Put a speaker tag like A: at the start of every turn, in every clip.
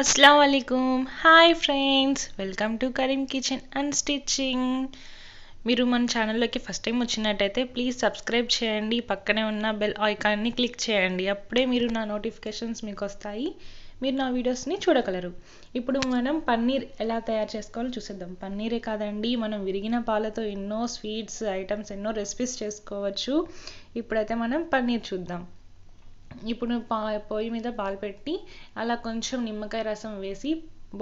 A: అస్సలం అయికుమ్ hi friends welcome to Karim Kitchen and Stitching మీరు మన ఛానల్లోకి ఫస్ట్ టైం వచ్చినట్టయితే ప్లీజ్ సబ్స్క్రైబ్ చేయండి పక్కనే ఉన్న బెల్ ఐకాన్ని క్లిక్ చేయండి అప్పుడే మీరు నా నోటిఫికేషన్స్ మీకు వస్తాయి మీరు నా వీడియోస్ని చూడగలరు ఇప్పుడు మనం పన్నీర్ ఎలా తయారు చేసుకోవాలో చూసేద్దాం పన్నీరే కాదండి మనం విరిగిన పాలతో ఎన్నో స్వీట్స్ ఐటమ్స్ ఎన్నో రెసిపీస్ చేసుకోవచ్చు ఇప్పుడైతే మనం పన్నీర్ చూద్దాం ఇప్పుడు పా పొయ్యి మీద పాలు పెట్టి అలా కొంచెం నిమ్మకాయ రసం వేసి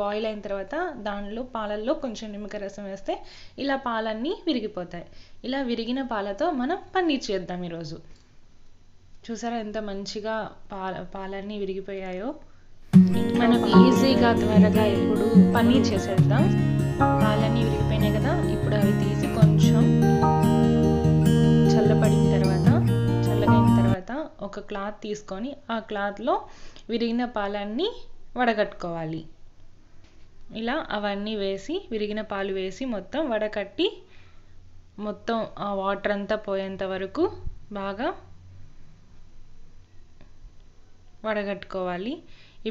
A: బాయిల్ అయిన తర్వాత దానిలో పాలల్లో కొంచెం నిమ్మకాయ రసం వేస్తే ఇలా పాలన్నీ విరిగిపోతాయి ఇలా విరిగిన పాలతో మనం పన్నీర్ చేద్దాం ఈరోజు చూసారా ఎంత మంచిగా పాల పాలన్నీ విరిగిపోయాయో మనం ఈజీగా త్వరగా ఇప్పుడు పన్నీర్ చేసేద్దాం ఒక క్లాత్ తీసుకొని ఆ క్లాత్లో విరిగిన పాలన్నీ వడగట్టుకోవాలి ఇలా అవన్నీ వేసి విరిగిన పాలు వేసి మొత్తం వడకట్టి మొత్తం ఆ వాటర్ అంతా పోయేంత వరకు బాగా వడగట్టుకోవాలి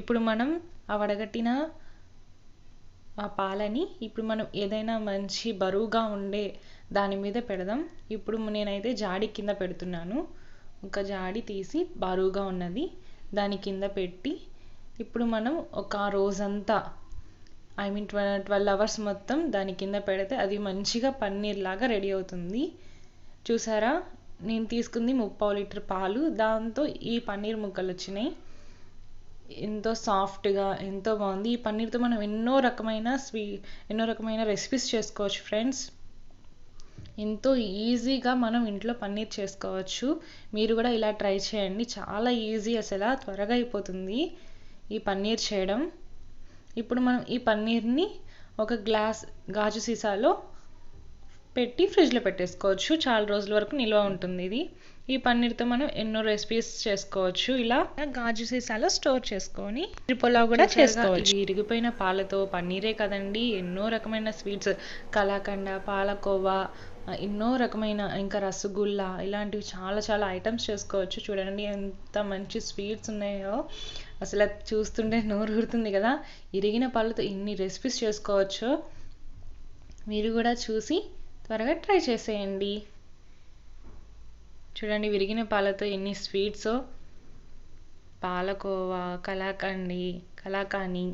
A: ఇప్పుడు మనం ఆ వడగట్టిన ఆ పాలని ఇప్పుడు మనం ఏదైనా మంచి బరువుగా ఉండే దాని మీద పెడదాం ఇప్పుడు నేనైతే జాడి కింద పెడుతున్నాను ఒక జాడి తీసి బరువుగా ఉన్నది దాని కింద పెట్టి ఇప్పుడు మనం ఒక రోజంతా I mean twe twelve hours మొత్తం దాని కింద పెడితే అది మంచిగా పన్నీర్ లాగా రెడీ అవుతుంది చూసారా నేను తీసుకుంది ముప్పావు లీటర్ పాలు దాంతో ఈ పన్నీర్ ముక్కలు వచ్చినాయి ఎంతో సాఫ్ట్గా ఎంతో బాగుంది ఈ పన్నీర్తో మనం ఎన్నో రకమైన స్వీ ఎన్నో రకమైన రెసిపీస్ చేసుకోవచ్చు ఫ్రెండ్స్ ఎంతో ఈజీగా మనం ఇంట్లో పన్నీర్ చేసుకోవచ్చు మీరు కూడా ఇలా ట్రై చేయండి చాలా ఈజీ అసలు త్వరగా అయిపోతుంది ఈ పన్నీర్ చేయడం ఇప్పుడు మనం ఈ పన్నీర్ని ఒక గ్లాస్ గాజు సీసాలో పెట్టి ఫ్రిడ్జ్లో పెట్టేసుకోవచ్చు చాలా రోజుల వరకు నిల్వ ఉంటుంది ఇది ఈ పన్నీర్తో మనం ఎన్నో రెసిపీస్ చేసుకోవచ్చు ఇలా గాజు సీసాలో స్టోర్ చేసుకొని పులావ్ కూడా చేసుకోవచ్చు ఇరిగిపోయిన పాలతో పన్నీరే కదండి ఎన్నో రకమైన స్వీట్స్ కలాకండ పాలకోవా ఎన్నో రకమైన ఇంకా రసగుల్లా ఇలాంటివి చాలా చాలా ఐటమ్స్ చేసుకోవచ్చు చూడండి ఎంత మంచి స్వీట్స్ ఉన్నాయో అసలు చూస్తుంటే నోరు కదా ఇరిగిన పాలతో ఇన్ని రెసిపీస్ చేసుకోవచ్చు మీరు కూడా చూసి త్వరగా ట్రై చేసేయండి చూడండి విరిగిన పాలతో ఎన్ని స్వీట్స్ పాలకోవా కలాకండి కలాకాని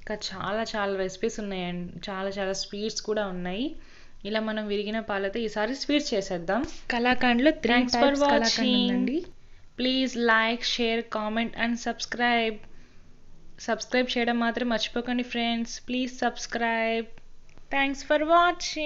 A: ఇంకా చాలా చాలా రెసిపీస్ ఉన్నాయండి చాలా చాలా స్వీట్స్ కూడా ఉన్నాయి ఇలా మనం విరిగిన పాలతో ఈసారి స్వీట్స్ చేసేద్దాం కలాకాండ్లో థ్యాంక్స్ ఫర్ వాచింగ్ అండి please like share comment and subscribe subscribe చేయడం మాత్రం మర్చిపోకండి friends please subscribe thanks for watching